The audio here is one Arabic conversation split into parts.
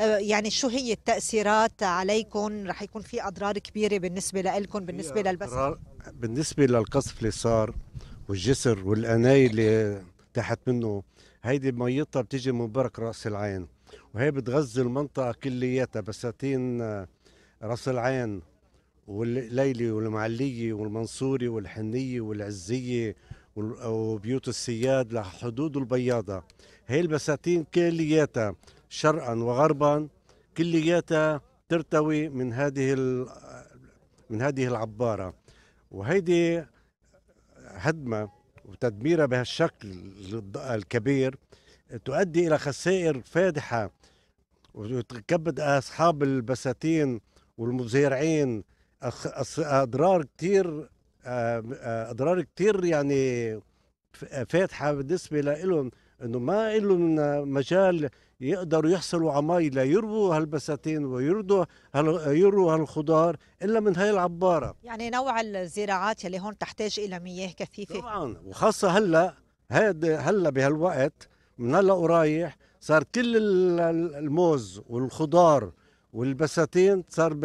آه، يعني شو هي التاثيرات عليكم رح يكون في اضرار كبيره بالنسبه لكم بالنسبه للبس بالنسبه للقصف اللي صار والجسر والأناي اللي تحت منه هيدي ميتها بتيجي من برك راس العين وهي بتغذي المنطقه كلياتها بساتين آه، راس العين والليلي والمعليه والمنصوري والحنيه والعزيه وبيوت السياد لحدود البياضه هي البساتين كلياتها شرقا وغربا كلياتها ترتوي من هذه من هذه العباره وهيدي هدمه وتدميرها بهالشكل الكبير تؤدي الى خسائر فادحه وتكبد اصحاب البساتين والمزارعين اضرار كثير آه، آه، اضرار كثير يعني فاتحه بالنسبه لهم انه ما لهم مجال يقدروا يحصلوا على مي ليربوا هالبساتين ويردوا هال... يروا هالخضار الا من هاي العباره يعني نوع الزراعات يلي هون تحتاج الى مياه كثيفه طبعا وخاصه هلا هاد هلا بهالوقت من هلا ورايح صار كل الموز والخضار والبساتين صار ب...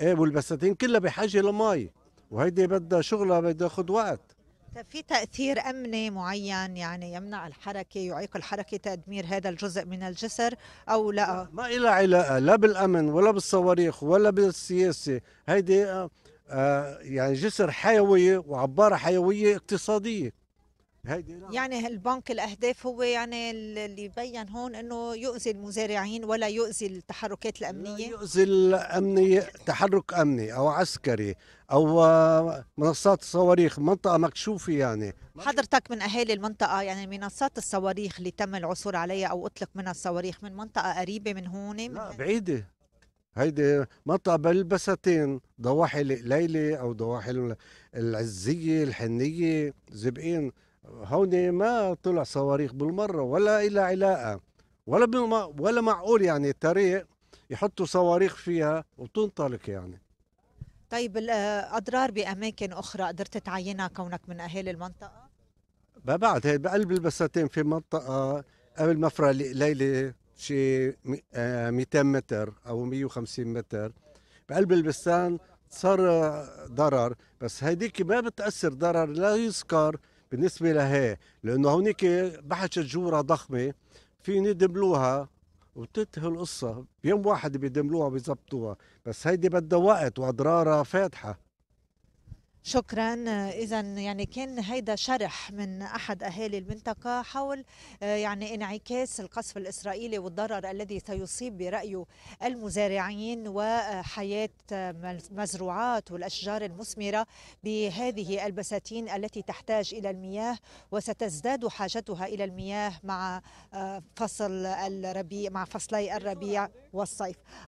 ايه والبساتين كلها بحاجه لمي وهيدي بدها شغلها بدها تاخذ وقت طيب في تأثير أمني معين يعني يمنع الحركة يعيق الحركة تدمير هذا الجزء من الجسر أو لا؟ ما إلى علاقة لا بالأمن ولا بالصواريخ ولا بالسياسة هيدي آه، آه، يعني جسر حيوية وعبارة حيوية اقتصادية هيدي نعم. يعني البنك الاهداف هو يعني اللي بين هون انه يؤذي المزارعين ولا يؤذي التحركات الامنيه يؤذي الامني تحرك امني او عسكري او منصات الصواريخ منطقه مكشوفه يعني حضرتك من اهالي المنطقه يعني منصات الصواريخ اللي تم العثور عليها او اطلق منها الصواريخ من منطقه قريبه من هون من لا بعيده هيدي منطقة بالبساتين ضواحي ليلى أو ضواحي العزية الحنية زبقين هون ما طلع صواريخ بالمره ولا إلى علاقه ولا ولا معقول يعني الطريق يحطوا صواريخ فيها وتنطلق يعني طيب الاضرار باماكن اخرى قدرت تعينها كونك من اهالي المنطقه؟ بعد هي بقلب البساتين في منطقه قبل مفرق ليله شي 200 آه، متر او 150 متر بقلب البستان صار ضرر بس هيديك ما بتاثر ضرر لا يذكر بالنسبه لهي لانه هونيك بحثت جوره ضخمه فين يدبلوها وتنتهي القصه بيوم واحد بيدملوها بيزبطوها بس هيدي بدها وقت واضرارها فاتحه شكرا اذا يعني كان هيدا شرح من احد اهالي المنطقه حول آه، يعني انعكاس القصف الاسرائيلي والضرر الذي سيصيب برايه المزارعين وحياه المزروعات والاشجار المثمره بهذه البساتين التي تحتاج الى المياه وستزداد حاجتها الى المياه مع آه، فصل الربيع مع فصلي الربيع والصيف